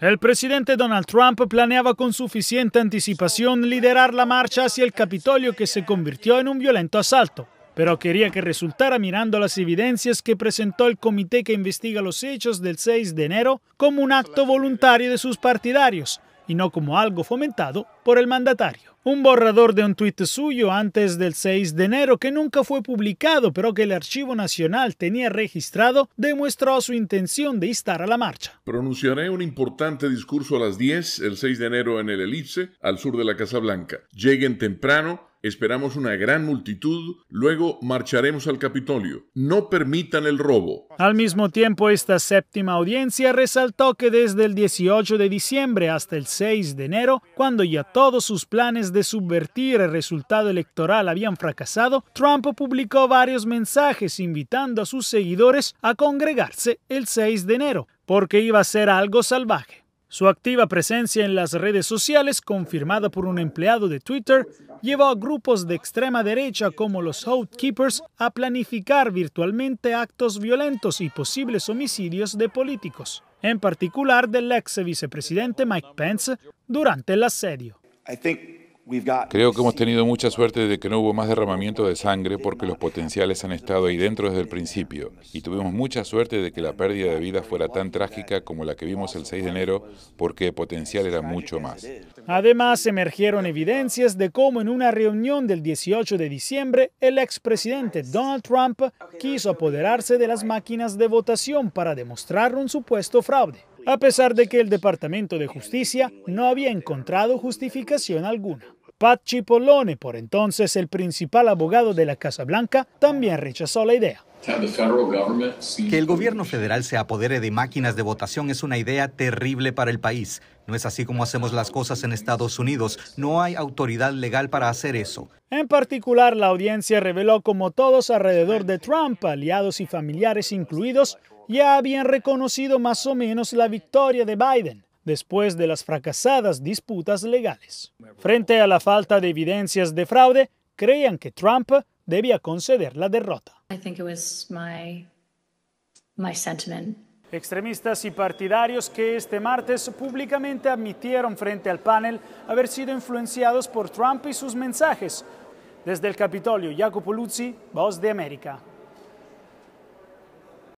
El presidente Donald Trump planeaba con suficiente anticipación liderar la marcha hacia el Capitolio que se convirtió en un violento asalto, pero quería que resultara mirando las evidencias que presentó el comité que investiga los hechos del 6 de enero como un acto voluntario de sus partidarios, y no como algo fomentado por el mandatario. Un borrador de un tuit suyo antes del 6 de enero que nunca fue publicado pero que el Archivo Nacional tenía registrado demostró su intención de instar a la marcha. Pronunciaré un importante discurso a las 10 el 6 de enero en el Elipse, al sur de la Casa Blanca. Lleguen temprano Esperamos una gran multitud, luego marcharemos al Capitolio. No permitan el robo. Al mismo tiempo, esta séptima audiencia resaltó que desde el 18 de diciembre hasta el 6 de enero, cuando ya todos sus planes de subvertir el resultado electoral habían fracasado, Trump publicó varios mensajes invitando a sus seguidores a congregarse el 6 de enero, porque iba a ser algo salvaje. Su activa presencia en las redes sociales, confirmada por un empleado de Twitter, llevó a grupos de extrema derecha como los Keepers a planificar virtualmente actos violentos y posibles homicidios de políticos, en particular del ex vicepresidente Mike Pence, durante el asedio. Creo que hemos tenido mucha suerte de que no hubo más derramamiento de sangre porque los potenciales han estado ahí dentro desde el principio y tuvimos mucha suerte de que la pérdida de vida fuera tan trágica como la que vimos el 6 de enero porque el potencial era mucho más. Además, emergieron evidencias de cómo en una reunión del 18 de diciembre el expresidente Donald Trump quiso apoderarse de las máquinas de votación para demostrar un supuesto fraude a pesar de que el Departamento de Justicia no había encontrado justificación alguna. Pat Cipollone, por entonces el principal abogado de la Casa Blanca, también rechazó la idea. Que el gobierno federal se apodere de máquinas de votación es una idea terrible para el país. No es así como hacemos las cosas en Estados Unidos. No hay autoridad legal para hacer eso. En particular, la audiencia reveló como todos alrededor de Trump, aliados y familiares incluidos, ya habían reconocido más o menos la victoria de Biden después de las fracasadas disputas legales. Frente a la falta de evidencias de fraude, creían que Trump debía conceder la derrota. Extremistas y partidarios que este martes públicamente admitieron frente al panel haber sido influenciados por Trump y sus mensajes. Desde el Capitolio, Jacopo Luzzi, Voz de América.